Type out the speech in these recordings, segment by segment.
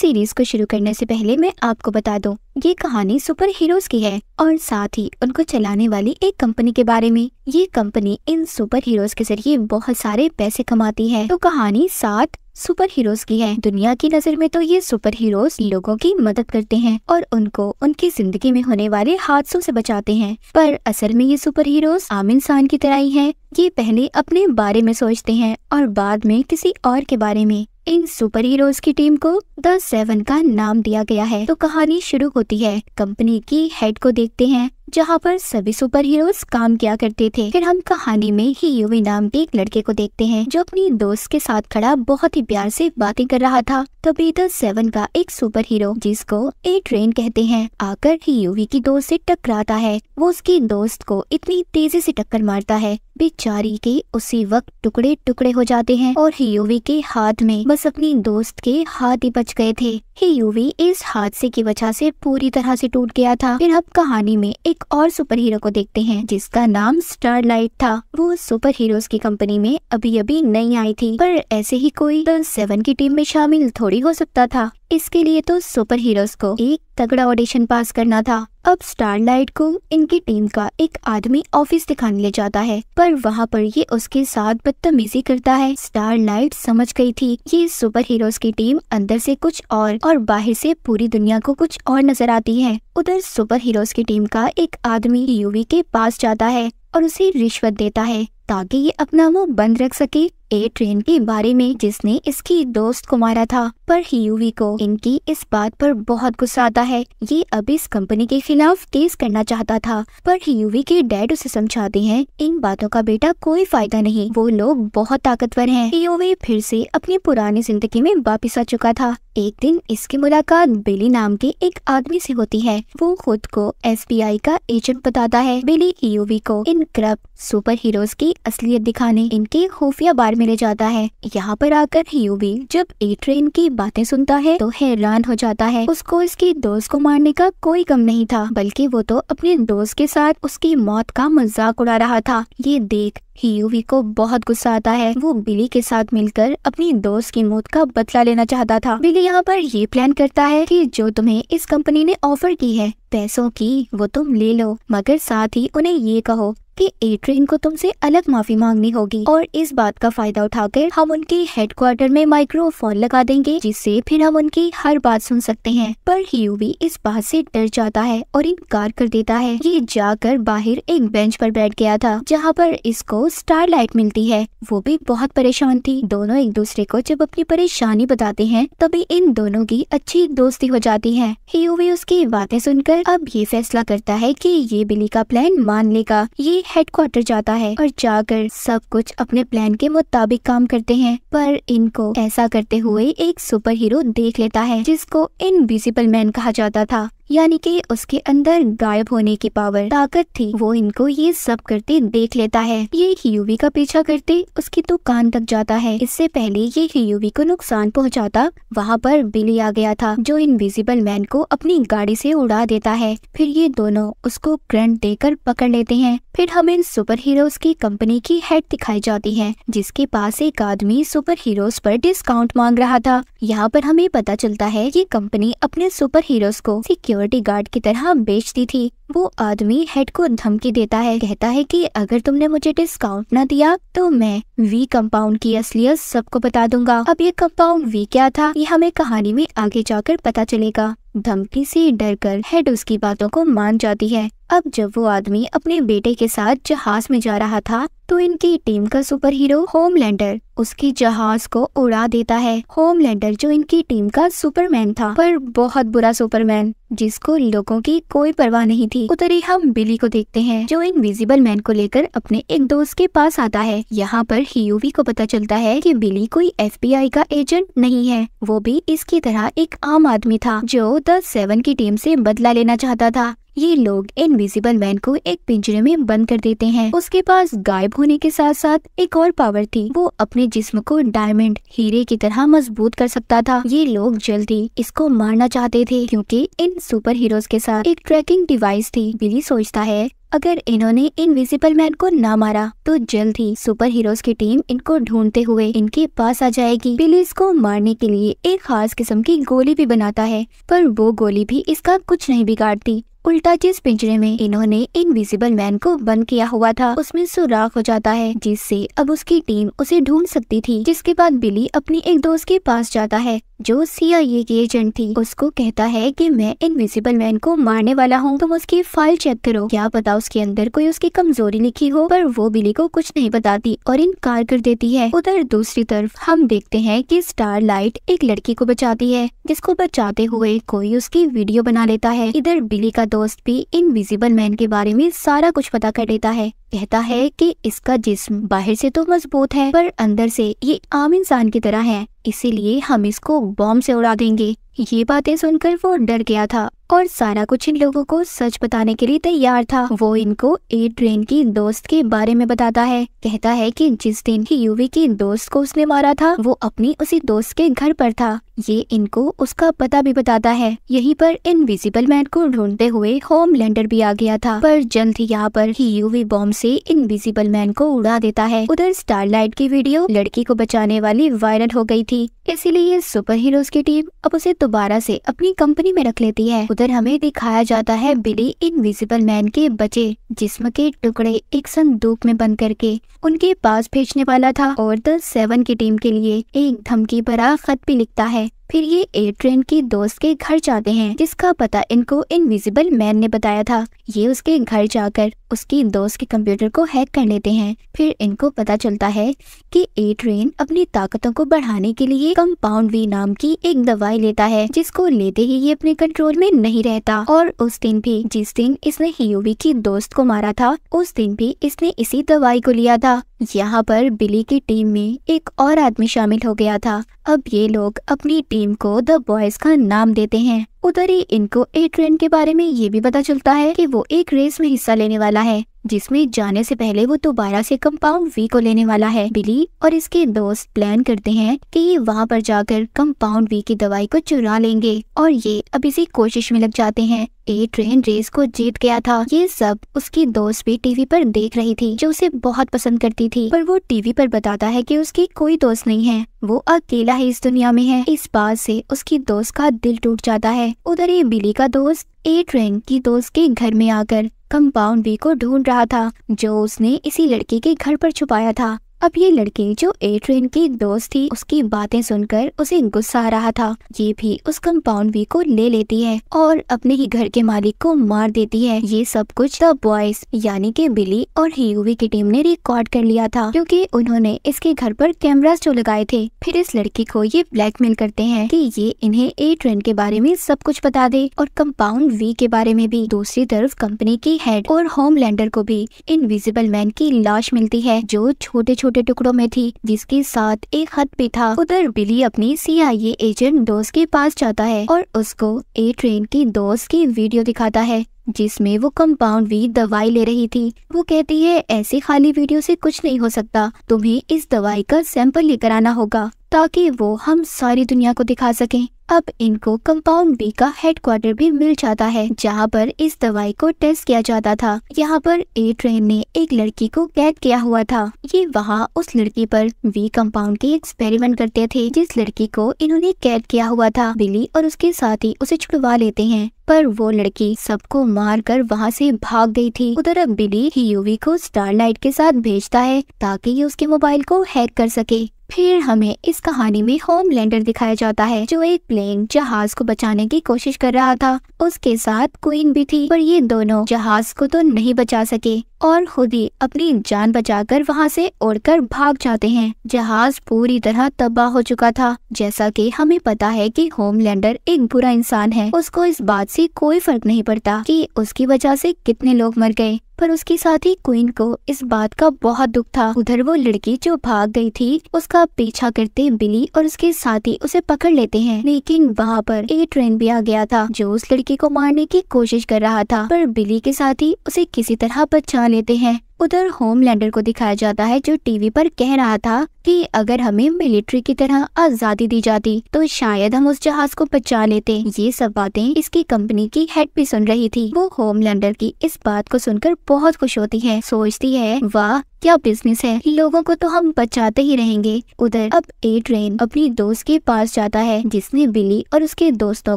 series को शुरू करने से पहले मैं आपको बता दूं ये कहानी सुपर हीरोज की है और साथ ही उनको चलाने वाली एक कंपनी के बारे में ये कंपनी इन सुपर हीरोज के जरिए बहुत सारे पैसे कमाती है तो कहानी सात सुपर हीरोज की है दुनिया की नजर में तो ये सुपर हीरोज लोगों की मदद करते हैं और उनको उनकी जिंदगी में होने वाले हादसों से बचाते हैं पर असल में ये सुपर हीरोज आम इंसान की तरह ही हैं ये पहले अपने बारे में सोचते हैं और बाद में किसी और के बारे में इन सुपर हीरोज की टीम को द सेवन का नाम दिया गया है तो कहानी शुरू होती होती है कंपनी की हेड को देखते हैं जहाँ पर सभी सुपर हीरोज काम किया करते थे फिर हम कहानी में ही युवी नाम के एक लड़के को देखते हैं जो अपनी दोस्त के साथ खड़ा बहुत ही प्यार से बातें कर रहा था तभी तो सेवन का एक सुपर हीरो जिसको ए ट्रेन कहते हैं आकर ही युवी की दोस्त से टकराता है वो उसकी दोस्त को इतनी तेजी से टक्कर मारता है बेचारी के उसी वक्त टुकड़े टुकड़े हो जाते हैं और हियुवी के हाथ में बस अपनी दोस्त के हाथ ही बच गए थे हियुवी इस हादसे की वजह से पूरी तरह से टूट गया था फिर अब कहानी में एक और सुपर हीरो को देखते हैं जिसका नाम स्टारलाइट था वो सुपर हीरोज की कंपनी में अभी अभी नई आई थी पर ऐसे ही कोई तो सेवन की टीम में शामिल थोड़ी हो सकता था इसके लिए तो सुपर हीरोज को एक तगड़ा ऑडिशन पास करना था अब स्टारलाइट को इनकी टीम का एक आदमी ऑफिस दिखाने ले जाता है पर वहाँ पर ये उसके साथ बदतमीजी करता है स्टारलाइट समझ गई थी ये सुपर हीरोज की टीम अंदर से कुछ और और बाहर से पूरी दुनिया को कुछ और नजर आती है उधर सुपर हीरोज की टीम का एक आदमी यूवी के पास जाता है और उसे रिश्वत देता है ताकि ये अपना मुंह बंद रख सके ए ट्रेन के बारे में जिसने इसकी दोस्त को मारा था पर हियूवी को इनकी इस बात पर बहुत गुस्सा आता है ये अब इस कंपनी के खिलाफ केस करना चाहता था पर हियूवी के डैड उसे समझाते हैं इन बातों का बेटा कोई फायदा नहीं वो लोग बहुत ताकतवर हैं हियूवी फिर से अपनी पुरानी जिंदगी में वापिस आ चुका था एक दिन इसकी मुलाकात बिली नाम के एक आदमी से होती है वो खुद को एसबीआई का एजेंट बताता है बिली यूवी e को इन क्रब सुपर हीरोज की असलियत दिखाने इनके खुफिया बार में ले जाता है यहाँ पर आकर यूवी e जब ए ट्रेन की बातें सुनता है तो हैरान हो जाता है उसको इसके दोस्त को मारने का कोई गम नहीं था बल्कि वो तो अपने दोस्त के साथ उसकी मौत का मजाक उड़ा रहा था ये देख ही यूवी को बहुत गुस्सा आता है वो बिली के साथ मिलकर अपनी दोस्त की मौत का बदला लेना चाहता था बिली यहाँ पर ये प्लान करता है कि जो तुम्हें इस कंपनी ने ऑफर की है पैसों की वो तुम ले लो मगर साथ ही उन्हें ये कहो कि एट्रेन को तुमसे अलग माफी मांगनी होगी और इस बात का फायदा उठाकर हम उनके हेडक्वार्टर में माइक्रोफोन लगा देंगे जिससे फिर हम उनकी हर बात सुन सकते हैं पर ही इस बात से डर जाता है और इनकार कर देता है ये जाकर बाहर एक बेंच पर बैठ गया था जहाँ पर इसको लाइट मिलती है वो भी बहुत परेशान थी दोनों एक दूसरे को जब अपनी परेशानी बताते हैं तभी इन दोनों की अच्छी दोस्ती हो जाती है ही उसकी बातें सुनकर अब ये फैसला करता है की ये बिली का प्लान मान लेगा ये हेडक्वार्टर जाता है और जाकर सब कुछ अपने प्लान के मुताबिक काम करते हैं पर इनको ऐसा करते हुए एक सुपर हीरो देख लेता है जिसको इनविजिबल मैन कहा जाता था यानी कि उसके अंदर गायब होने की पावर ताकत थी वो इनको ये सब करते देख लेता है ये ह्यूवी का पीछा करते उसकी दुकान तो तक जाता है इससे पहले ये ह्यूवी को नुकसान पहुंचाता वहाँ पर बिली आ गया था जो इनविजिबल मैन को अपनी गाड़ी से उड़ा देता है फिर ये दोनों उसको करंट देकर पकड़ लेते हैं फिर हमें सुपर हीरोज की कंपनी की हेड दिखाई जाती है जिसके पास एक आदमी सुपर हीरोज पर डिस्काउंट मांग रहा था यहाँ पर हमें पता चलता है ये कंपनी अपने सुपर हीरोज को सिक्योर सिक्योरिटी गार्ड की तरह बेचती थी वो आदमी हेड को धमकी देता है कहता है कि अगर तुमने मुझे डिस्काउंट ना दिया तो मैं वी कंपाउंड की असलियत सबको बता दूंगा अब ये कंपाउंड वी क्या था ये हमें कहानी में आगे जाकर पता चलेगा धमकी से डरकर हेड उसकी बातों को मान जाती है अब जब वो आदमी अपने बेटे के साथ जहाज में जा रहा था तो इनकी टीम का सुपर हीरो होमलैंडर उसकी जहाज को उड़ा देता है होमलैंडर जो इनकी टीम का सुपरमैन था पर बहुत बुरा सुपरमैन जिसको लोगों की कोई परवाह नहीं थी उधर ही हम बिली को देखते हैं जो इनविजिबल मैन को लेकर अपने एक दोस्त के पास आता है यहाँ पर ही को पता चलता है की बिली कोई एफ का एजेंट नहीं है वो भी इसकी तरह एक आम आदमी था जो द सेवन की टीम ऐसी बदला लेना चाहता था ये लोग इनविजिबल मैन को एक पिंजरे में बंद कर देते हैं उसके पास गायब होने के साथ साथ एक और पावर थी वो अपने जिस्म को डायमंड हीरे की तरह मजबूत कर सकता था ये लोग जल्दी इसको मारना चाहते थे क्योंकि इन सुपर हीरोज के साथ एक ट्रैकिंग डिवाइस थी बिली सोचता है अगर इन्होंने इनविजिबल मैन को ना मारा तो जल्द ही सुपर हीरोज की टीम इनको ढूंढते हुए इनके पास आ जाएगी बिली इसको मारने के लिए एक खास किस्म की गोली भी बनाता है पर वो गोली भी इसका कुछ नहीं बिगाड़ती उल्टा जिस पिंजरे में इन्होंने इनविजिबल मैन को बंद किया हुआ था उसमें सुराख हो जाता है जिससे अब उसकी टीम उसे ढूंढ सकती थी जिसके बाद बिली अपनी एक दोस्त के पास जाता है जो सीआईए की एजेंट थी उसको कहता है कि मैं इनविजिबल मैन को मारने वाला हूँ तुम तो उसकी फाइल चेक करो क्या पता उसके अंदर कोई उसकी कमजोरी लिखी हो पर वो बिली को कुछ नहीं बताती और इनकार कर देती है उधर दूसरी तरफ हम देखते हैं कि स्टार लाइट एक लड़की को बचाती है जिसको बचाते हुए कोई उसकी वीडियो बना लेता है इधर बिली का दोस्त भी इनविजिबल मैन के बारे में सारा कुछ पता कर लेता है कहता है कि इसका जिस्म बाहर से तो मजबूत है पर अंदर से ये आम इंसान की तरह है इसीलिए हम इसको बॉम्ब से उड़ा देंगे ये बातें सुनकर वो डर गया था और सारा कुछ इन लोगों को सच बताने के लिए तैयार था वो इनको ए ट्रेन की दोस्त के बारे में बताता है कहता है कि जिस दिन ही यूवी की दोस्त को उसने मारा था वो अपनी उसी दोस्त के घर पर था ये इनको उसका पता भी बताता है यहीं पर इनविजिबल मैन को ढूंढते हुए होम लैंडर भी आ गया था पर जल्द ही यहाँ पर ही यूवी बॉम्ब इन इनविजिबल मैन को उड़ा देता है उधर स्टारलाइट की वीडियो लड़की को बचाने वाली वायरल हो गई थी इसीलिए सुपर हीरोज की टीम अब उसे दोबारा से अपनी कंपनी में रख लेती है उधर हमें दिखाया जाता है बिली इनविजिबल मैन के बचे जिस्म के टुकड़े एक संदूक में बंद करके उनके पास भेजने वाला था और द सेवन की टीम के लिए एक धमकी भरा खत भी लिखता है फिर ये एयर ट्रेन के दोस्त के घर जाते हैं जिसका पता इनको इनविजिबल मैन ने बताया था ये उसके घर जाकर उसकी दोस्त के कंप्यूटर को हैक कर लेते हैं फिर इनको पता चलता है कि ए ट्रेन अपनी ताकतों को बढ़ाने के लिए कंपाउंड वी नाम की एक दवाई लेता है जिसको लेते ही ये अपने कंट्रोल में नहीं रहता और उस दिन भी जिस दिन इसने ही की दोस्त को मारा था उस दिन भी इसने इसी दवाई को लिया था यहाँ पर बिली की टीम में एक और आदमी शामिल हो गया था अब ये लोग अपनी टीम को द बॉयज का नाम देते हैं उधर ही इनको ए ट्रेन के बारे में ये भी पता चलता है कि वो एक रेस में हिस्सा लेने वाला है जिसमें जाने से पहले वो दोबारा से कंपाउंड वी को लेने वाला है बिली और इसके दोस्त प्लान करते हैं कि ये वहाँ पर जाकर कंपाउंड वी की दवाई को चुरा लेंगे और ये अब इसी कोशिश में लग जाते हैं ए ट्रेन रेस को जीत गया था ये सब उसकी दोस्त भी टीवी पर देख रही थी जो उसे बहुत पसंद करती थी पर वो टीवी पर बताता है कि उसकी कोई दोस्त नहीं है वो अकेला ही इस दुनिया में है इस बात से उसकी दोस्त का दिल टूट जाता है उधर ही बिली का दोस्त एट रैंक की दोस्त के घर में आकर कंपाउंड बी को ढूंढ रहा था जो उसने इसी लड़के के घर पर छुपाया था अब ये लड़की जो ए ट्रेन की दोस्त थी उसकी बातें सुनकर उसे गुस्सा आ रहा था ये भी उस कंपाउंड वी को ले लेती है और अपने ही घर के मालिक को मार देती है ये सब कुछ द बॉयज यानी के बिली और ही की टीम ने रिकॉर्ड कर लिया था क्योंकि उन्होंने इसके घर पर कैमरास जो लगाए थे फिर इस लड़की को ये ब्लैकमेल करते हैं की ये इन्हें ए ट्रेन के बारे में सब कुछ बता दे और कंपाउंड वी के बारे में भी दूसरी तरफ कंपनी की हेड और होम को भी इनविजिबल मैन की लाश मिलती है जो छोटे छोटे छोटे टुकड़ों में थी जिसके साथ एक हथ भी था उधर बिली अपनी सीआईए एजेंट दोस्त के पास जाता है और उसको ए ट्रेन की दोस्त की वीडियो दिखाता है जिसमें वो कंपाउंड भी दवाई ले रही थी वो कहती है ऐसी खाली वीडियो से कुछ नहीं हो सकता तुम्हें इस दवाई का सैंपल लेकर आना होगा ताकि वो हम सारी दुनिया को दिखा सकें अब इनको कंपाउंड बी का हेडक्वार्टर भी मिल जाता है जहाँ पर इस दवाई को टेस्ट किया जाता था यहाँ पर ए ट्रेन ने एक लड़की को कैद किया हुआ था ये वहाँ उस लड़की पर वी कंपाउंड के एक्सपेरिमेंट करते थे जिस लड़की को इन्होंने कैद किया हुआ था बिली और उसके साथी उसे छुड़वा लेते हैं पर वो लड़की सबको मार कर वहाँ से भाग गई थी उधर अब बिली यूवी को स्टारलाइट के साथ भेजता है ताकि ये उसके मोबाइल को हैक कर सके फिर हमें इस कहानी में होमलैंडर दिखाया जाता है जो एक प्लेन जहाज को बचाने की कोशिश कर रहा था उसके साथ क्वीन भी थी पर ये दोनों जहाज को तो नहीं बचा सके और खुद ही अपनी जान बचाकर वहाँ से उड़कर भाग जाते हैं जहाज पूरी तरह तबाह हो चुका था जैसा कि हमें पता है कि होमलैंडर एक बुरा इंसान है उसको इस बात से कोई फर्क नहीं पड़ता कि उसकी वजह से कितने लोग मर गए पर उसकी साथी क्वीन को इस बात का बहुत दुख था उधर वो लड़की जो भाग गई थी उसका पीछा करते बिली और उसके साथी उसे पकड़ लेते हैं लेकिन वहाँ पर एक ट्रेन भी आ गया था जो उस लड़की को मारने की कोशिश कर रहा था पर बिली के साथी उसे किसी तरह बचा लेते हैं उधर होमलैंडर को दिखाया जाता है जो टीवी पर कह रहा था कि अगर हमें मिलिट्री की तरह आज़ादी दी जाती तो शायद हम उस जहाज को बचा लेते ये सब बातें इसकी कंपनी की हेड भी सुन रही थी वो होमलैंडर की इस बात को सुनकर बहुत खुश होती है सोचती है वाह क्या बिजनेस है लोगों को तो हम बचाते ही रहेंगे उधर अब ए ट्रेन अपनी दोस्त के पास जाता है जिसने बिली और उसके दोस्तों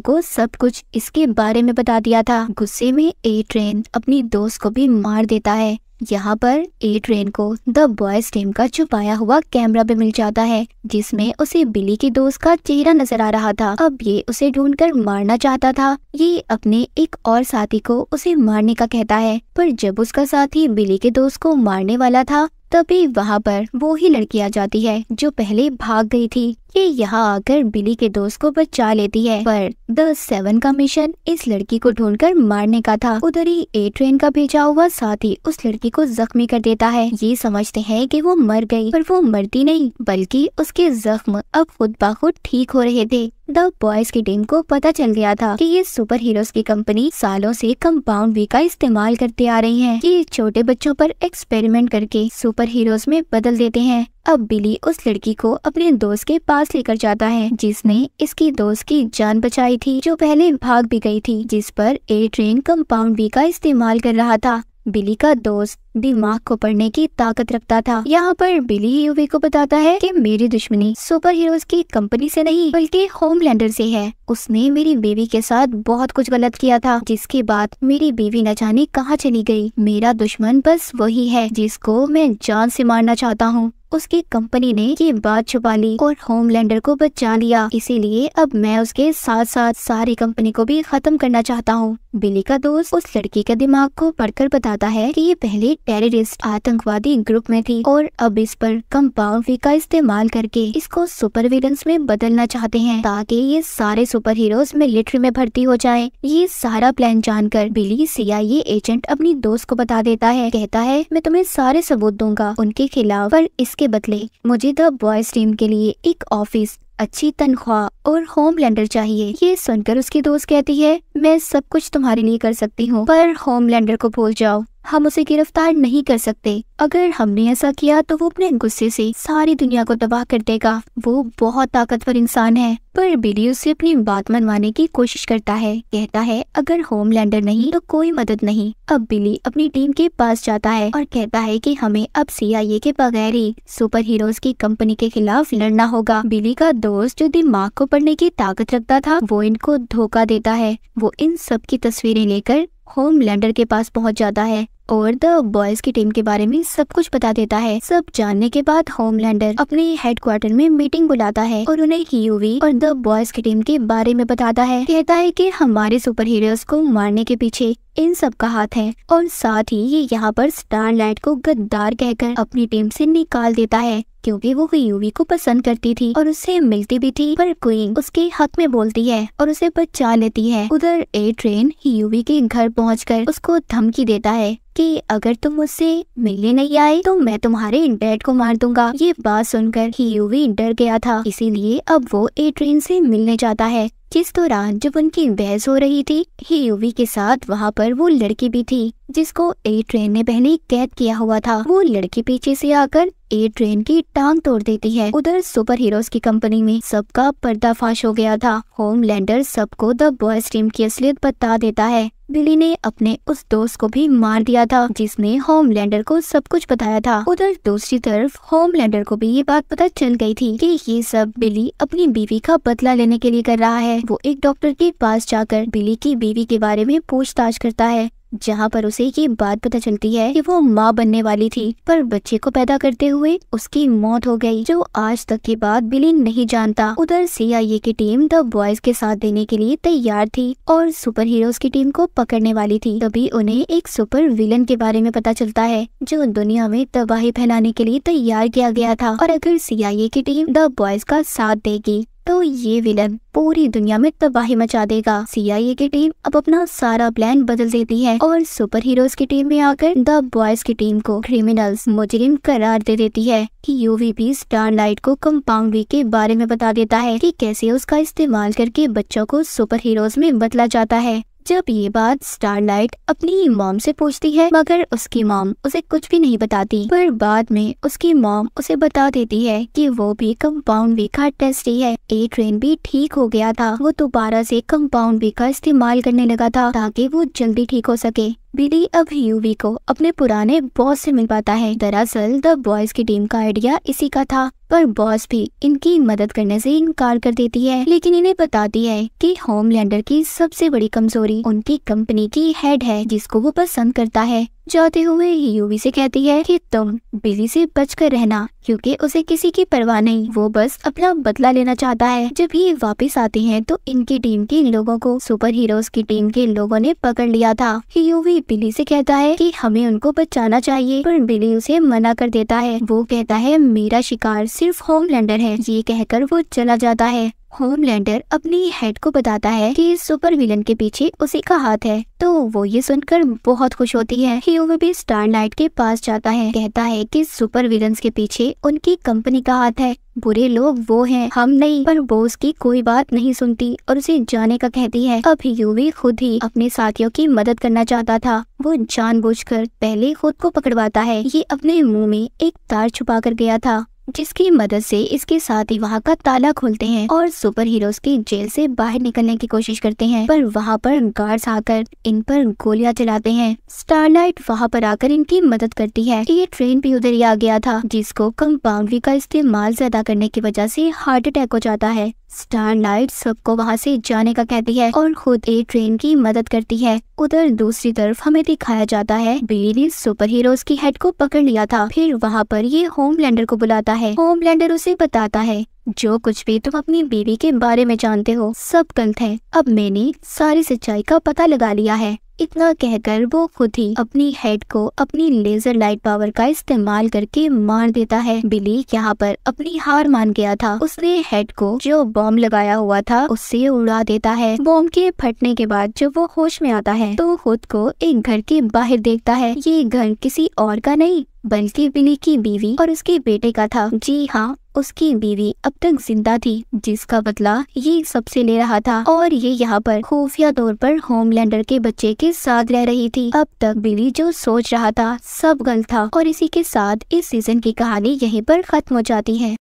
को सब कुछ इसके बारे में बता दिया था गुस्से में ए ट्रेन अपनी दोस्त को भी मार देता है यहाँ पर ए ट्रेन को द बॉयज टीम का छुपाया हुआ कैमरा भी मिल जाता है जिसमें उसे बिली के दोस्त का चेहरा नजर आ रहा था अब ये उसे ढूंढकर मारना चाहता था ये अपने एक और साथी को उसे मारने का कहता है पर जब उसका साथी बिली के दोस्त को मारने वाला था तभी वहाँ पर वो ही लड़की आ जाती है जो पहले भाग गई थी ये यहाँ आकर बिली के दोस्त को बचा लेती है पर द सेवन का मिशन इस लड़की को ढूंढकर मारने का था उधर ही ए ट्रेन का भेजा हुआ साथी उस लड़की को जख्मी कर देता है ये समझते हैं कि वो मर गई पर वो मरती नहीं बल्कि उसके जख्म अब खुद ब खुद ठीक हो रहे थे द बॉयज की टीम को पता चल गया था कि ये सुपर हीरोज की कंपनी सालों से कंपाउंड वी का इस्तेमाल करते आ रही है ये छोटे बच्चों पर एक्सपेरिमेंट करके सुपर हीरोज में बदल देते हैं अब बिली उस लड़की को अपने दोस्त के पास लेकर जाता है जिसने इसकी दोस्त की जान बचाई थी जो पहले भाग भी गई थी जिस पर ए ट्रेन कंपाउंड बी का इस्तेमाल कर रहा था बिली का दोस्त दिमाग को पढ़ने की ताकत रखता था यहाँ पर बिली यूवी को बताता है कि मेरी दुश्मनी सुपर हीरोज की कंपनी से नहीं बल्कि होमलैंडर से है उसने मेरी बेबी के साथ बहुत कुछ गलत किया था जिसके बाद मेरी बेबी न जाने कहाँ चली गई मेरा दुश्मन बस वही है जिसको मैं जान से मारना चाहता हूँ उसकी कंपनी ने ये बात छुपा ली और होमलैंडर को बचा लिया इसीलिए अब मैं उसके साथ साथ सारी कंपनी को भी खत्म करना चाहता हूँ बिली का दोस्त उस लड़की के दिमाग को पढ़कर बताता है कि ये पहले टेररिस्ट आतंकवादी ग्रुप में थी और अब इस पर कंपाउंड वी का इस्तेमाल करके इसको सुपर विलन्स में बदलना चाहते है ताकि ये सारे सुपर हीरोज मिलिट्री में भर्ती हो जाए ये सारा प्लान जानकर बिली सी एजेंट अपनी दोस्त को बता देता है कहता है मैं तुम्हें सारे सबूत दूंगा उनके खिलाफ पर इस इसके बदले मुझे द बॉयज टीम के लिए एक ऑफिस अच्छी तनख्वाह और होम लैंडर चाहिए ये सुनकर उसकी दोस्त कहती है मैं सब कुछ तुम्हारे लिए कर सकती हूँ पर होम लैंडर को भूल जाओ हम उसे गिरफ्तार नहीं कर सकते अगर हमने ऐसा किया तो वो अपने गुस्से से सारी दुनिया को तबाह कर देगा वो बहुत ताकतवर इंसान है पर बिली उससे अपनी बात मनवाने की कोशिश करता है कहता है अगर होमलैंडर नहीं तो कोई मदद नहीं अब बिली अपनी टीम के पास जाता है और कहता है कि हमें अब ए के बगैर ही सुपर हीरोज की कंपनी के खिलाफ लड़ना होगा बिली का दोस्त जो दिमाग को पढ़ने की ताकत रखता था वो इनको धोखा देता है वो इन सब की तस्वीरें लेकर होमलैंडर के पास पहुंच जाता है और द बॉयज की टीम के बारे में सब कुछ बता देता है सब जानने के बाद होमलैंडर अपने हेडक्वार्टर में मीटिंग बुलाता है और उन्हें यूवी और द बॉयज की टीम के बारे में बताता है कहता है कि हमारे सुपर हीरोज को मारने के पीछे इन सब का हाथ है और साथ ही ये यहाँ पर स्टारलाइट को गद्दार कहकर अपनी टीम से निकाल देता है क्योंकि वो यूवी को पसंद करती थी और उससे मिलती भी थी पर क्वीन उसके हक में बोलती है और उसे बचा लेती है उधर ए ट्रेन यूवी के घर पहुँच उसको धमकी देता है कि अगर तुम मुझसे मिलने नहीं आए तो मैं तुम्हारे इंटरनेट को मार दूंगा ये बात सुनकर ही डर गया था इसीलिए अब वो ए ट्रेन से मिलने जाता है जिस दौरान जब उनकी बहस हो रही थी ही यूवी के साथ वहाँ पर वो लड़की भी थी जिसको ए ट्रेन ने पहले कैद किया हुआ था वो लड़की पीछे से आकर ए ट्रेन की टांग तोड़ देती है उधर सुपर हीरोज की कंपनी में सबका पर्दाफाश हो गया था होमलैंडर सबको द बॉयज टीम की असलियत बता देता है बिली ने अपने उस दोस्त को भी मार दिया था जिसने होमलैंडर को सब कुछ बताया था उधर दूसरी तरफ होमलैंडर को भी ये बात पता चल गई थी कि ये सब बिली अपनी बीवी का बदला लेने के लिए कर रहा है है वो एक डॉक्टर के पास जाकर बिली की बीवी के बारे में पूछताछ करता है जहाँ पर उसे ये बात पता चलती है कि वो माँ बनने वाली थी पर बच्चे को पैदा करते हुए उसकी मौत हो गई जो आज तक के बाद बिली नहीं जानता उधर सीआईए की टीम द बॉयज के साथ देने के लिए तैयार थी और सुपर हीरोज की टीम को पकड़ने वाली थी तभी उन्हें एक सुपर विलन के बारे में पता चलता है जो दुनिया में तबाही फैलाने के लिए तैयार किया गया था और अगर सी की टीम द बॉयज का साथ देगी तो ये विलन पूरी दुनिया में तबाही मचा देगा सीआईए की टीम अब अपना सारा प्लान बदल देती है और सुपर हीरोज की टीम में आकर द बॉयज की टीम को क्रिमिनल्स मुजरिम करार दे देती है कि यूवीपी स्टार लाइट को कंपाउंड वी के बारे में बता देता है कि कैसे उसका इस्तेमाल करके बच्चों को सुपर हीरोज में बदला जाता है जब ये बात स्टारलाइट अपनी मॉम से पूछती है मगर उसकी मॉम उसे कुछ भी नहीं बताती पर बाद में उसकी मॉम उसे बता देती है कि वो भी कंपाउंड वी का टेस्टी है ए ट्रेन भी ठीक हो गया था वो दोबारा से कंपाउंड वी का इस्तेमाल करने लगा था ताकि वो जल्दी ठीक हो सके बिली अब यूवी को अपने पुराने बॉस से मिल पाता है दरअसल द बॉयज की टीम का आइडिया इसी का था पर बॉस भी इनकी मदद करने से इनकार कर देती है लेकिन इन्हें बताती है कि होमलैंडर की सबसे बड़ी कमजोरी उनकी कंपनी की हेड है जिसको वो पसंद करता है जाते हुए यूवी से कहती है कि तुम बिजी से बचकर रहना क्योंकि उसे किसी की परवाह नहीं वो बस अपना बदला लेना चाहता है जब ये वापस आते हैं तो इनकी टीम के लोगों को सुपर हीरोज की टीम के लोगों ने पकड़ लिया था यूवी बिली से कहता है कि हमें उनको बचाना चाहिए पर बिली उसे मना कर देता है वो कहता है मेरा शिकार सिर्फ होमलैंडर है ये कहकर वो चला जाता है होमलैंडर अपनी हेड को बताता है कि सुपर विलन के पीछे उसी का हाथ है तो वो ये सुनकर बहुत खुश होती है ह्यूग भी स्टारलाइट के पास जाता है कहता है कि सुपर विलन के पीछे उनकी कंपनी का हाथ है बुरे लोग वो हैं हम नहीं पर बोस की कोई बात नहीं सुनती और उसे जाने का कहती है अब यूवी खुद ही अपने साथियों की मदद करना चाहता था वो जानबूझकर पहले खुद को पकड़वाता है ये अपने मुंह में एक तार छुपा कर गया था जिसकी मदद से इसके साथ ही वहाँ का ताला खोलते हैं और सुपर हीरोज की जेल से बाहर निकलने की कोशिश करते हैं पर वहाँ पर गार्ड्स आकर इन पर गोलियां चलाते हैं स्टारलाइट वहाँ पर आकर इनकी मदद करती है ये ट्रेन भी उधर ही आ गया था जिसको बाउंड्री का इस्तेमाल ज्यादा करने की वजह से हार्ट अटैक हो जाता है स्टार लाइट सबको वहाँ से जाने का कहती है और खुद ए ट्रेन की मदद करती है उधर दूसरी तरफ हमें दिखाया जाता है बिली ने सुपर हीरोज की हेड को पकड़ लिया था फिर वहाँ पर ये होमलैंडर को बुलाता है होमलैंडर उसे बताता है जो कुछ भी तुम अपनी बीवी के बारे में जानते हो सब गलत है अब मैंने सारी सच्चाई का पता लगा लिया है इतना कहकर वो खुद ही अपनी हेड को अपनी लेजर लाइट पावर का इस्तेमाल करके मार देता है बिली यहाँ पर अपनी हार मान गया था उसने हेड को जो बॉम्ब लगाया हुआ था उससे उड़ा देता है बॉम्ब के फटने के बाद जब वो होश में आता है तो खुद को एक घर के बाहर देखता है ये घर किसी और का नहीं बल्कि बिली की बीवी और उसके बेटे का था जी हाँ उसकी बीवी अब तक जिंदा थी जिसका बदला ये सबसे ले रहा था और ये यहाँ पर खुफिया तौर पर होमलैंडर के बच्चे के साथ रह रही थी अब तक बीवी जो सोच रहा था सब गलत था और इसी के साथ इस सीजन की कहानी यहीं पर खत्म हो जाती है